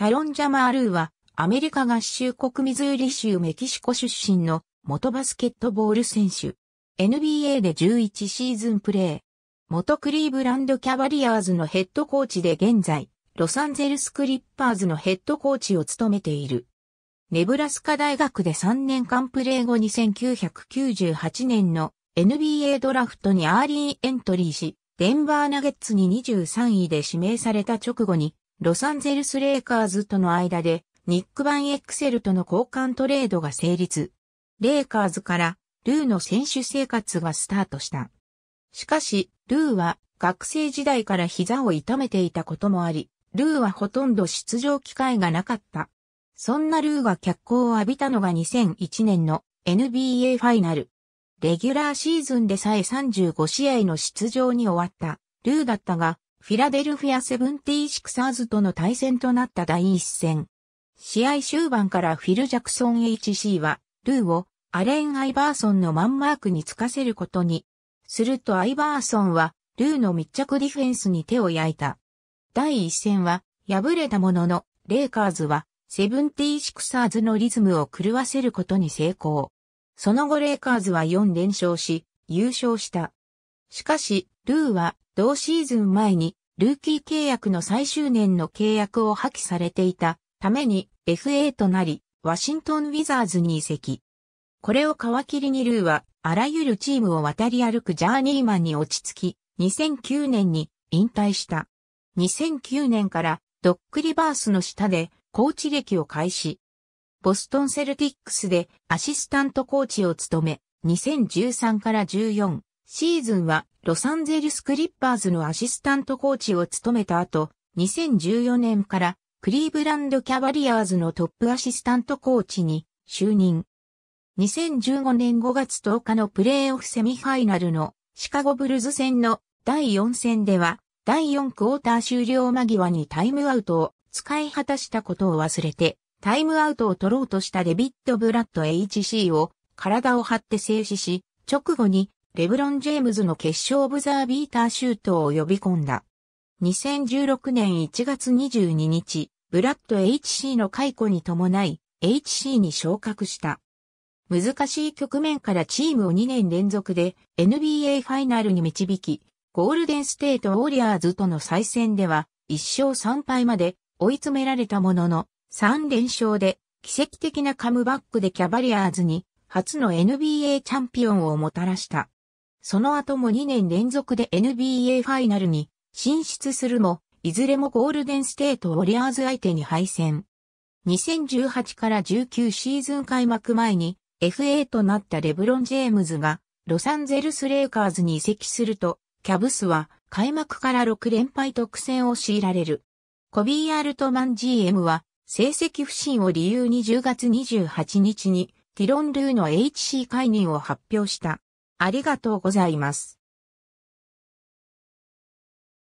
タロン・ジャマールーは、アメリカ合衆国ミズーリ州メキシコ出身の元バスケットボール選手。NBA で11シーズンプレー。元クリーブランドキャバリアーズのヘッドコーチで現在、ロサンゼルスクリッパーズのヘッドコーチを務めている。ネブラスカ大学で3年間プレー後1998年の NBA ドラフトにアーリーエントリーし、デンバーナゲッツに23位で指名された直後にロサンゼルスレイカーズとの間で、ニック・バン・エクセルとの交換トレードが成立。レイカーズから、ルーの選手生活がスタートした。しかし、ルーは学生時代から膝を痛めていたこともあり、ルーはほとんど出場機会がなかった。そんなルーが脚光を浴びたのが2001年の NBA ファイナル。レギュラーシーズンでさえ35試合の出場に終わったルーだったが、フィラデルフィアセブンティーシクサーズとの対戦となった第一戦。試合終盤からフィル・ジャクソン HC は、ルーをアレン・アイバーソンのマンマークにつかせることに。するとアイバーソンは、ルーの密着ディフェンスに手を焼いた。第一戦は、敗れたものの、レイカーズは、セブンティーシクサーズのリズムを狂わせることに成功。その後レイカーズは4連勝し、優勝した。しかし、ルーは同シーズン前にルーキー契約の最終年の契約を破棄されていたために FA となり、ワシントン・ウィザーズに移籍。これを皮切りにルーは、あらゆるチームを渡り歩くジャーニーマンに落ち着き、2009年に引退した。2009年からドックリバースの下でコーチ歴を開始。ボストンセルティックスでアシスタントコーチを務め、2013から14、シーズンはロサンゼルスクリッパーズのアシスタントコーチを務めた後、2014年からクリーブランドキャバリアーズのトップアシスタントコーチに就任。2015年5月10日のプレーオフセミファイナルのシカゴブルズ戦の第4戦では第4クォーター終了間際にタイムアウトを使い果たしたことを忘れてタイムアウトを取ろうとしたデビッド・ブラッド HC を体を張って制止し直後にレブロン・ジェームズの決勝オブザービーターシュートを呼び込んだ。2016年1月22日、ブラッド HC の解雇に伴い、HC に昇格した。難しい局面からチームを2年連続で NBA ファイナルに導き、ゴールデンステートウォリアーズとの再戦では1勝3敗まで追い詰められたものの3連勝で奇跡的なカムバックでキャバリアーズに初の NBA チャンピオンをもたらした。その後も2年連続で NBA ファイナルに進出するも、いずれもゴールデンステートウォリアーズ相手に敗戦。2018から19シーズン開幕前に FA となったレブロン・ジェームズがロサンゼルス・レイカーズに移籍すると、キャブスは開幕から6連敗特戦を強いられる。コビー・アルトマン GM は成績不振を理由に10月28日にティロン・ルーの HC 解任を発表した。ありがとうございます。